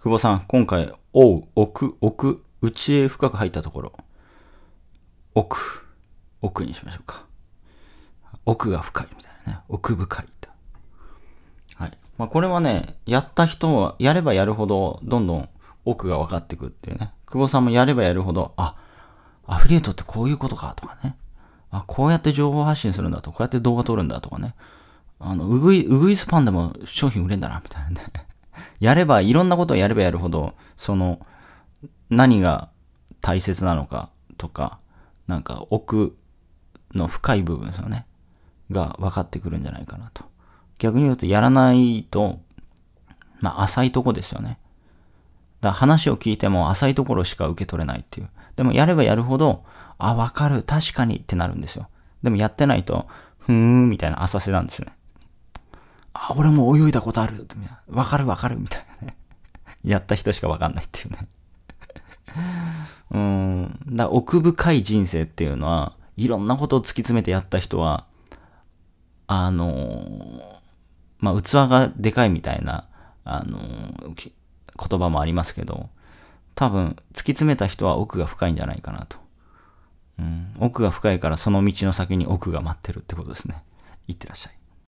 久保さん、今回、おう、奥、奥、内へ深く入ったところ、奥、奥にしましょうか。奥が深いみたいなね。奥深い。はい。まあ、これはね、やった人は、やればやるほど、どんどん奥が分かってくっていうね。久保さんもやればやるほど、あ、アフィリエイトってこういうことかとかね。あ、こうやって情報発信するんだと、こうやって動画撮るんだとかね。あの、うぐい、うぐいスパンでも商品売れんだな、みたいなね。やれば、いろんなことをやればやるほど、その、何が大切なのかとか、なんか奥の深い部分ですよね。が分かってくるんじゃないかなと。逆に言うと、やらないと、まあ、浅いとこですよね。だ話を聞いても浅いところしか受け取れないっていう。でもやればやるほど、あ、わかる、確かにってなるんですよ。でもやってないと、ふーん、みたいな浅瀬なんですね。あ、俺も泳いだことある。よ、わかるわかる。みたいなね。やった人しかわかんないっていうねうん。だ奥深い人生っていうのは、いろんなことを突き詰めてやった人は、あのー、まあ、器がでかいみたいな、あのー、言葉もありますけど、多分、突き詰めた人は奥が深いんじゃないかなと。うん、奥が深いからその道の先に奥が待ってるってことですね。いってらっしゃい。